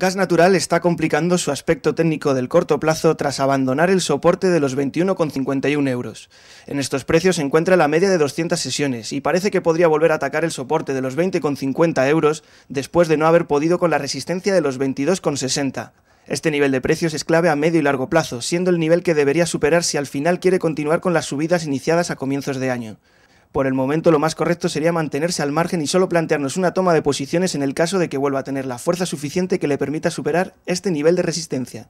Gas Natural está complicando su aspecto técnico del corto plazo tras abandonar el soporte de los 21,51 euros. En estos precios se encuentra la media de 200 sesiones y parece que podría volver a atacar el soporte de los 20,50 euros después de no haber podido con la resistencia de los 22,60. Este nivel de precios es clave a medio y largo plazo, siendo el nivel que debería superar si al final quiere continuar con las subidas iniciadas a comienzos de año. Por el momento lo más correcto sería mantenerse al margen y solo plantearnos una toma de posiciones en el caso de que vuelva a tener la fuerza suficiente que le permita superar este nivel de resistencia.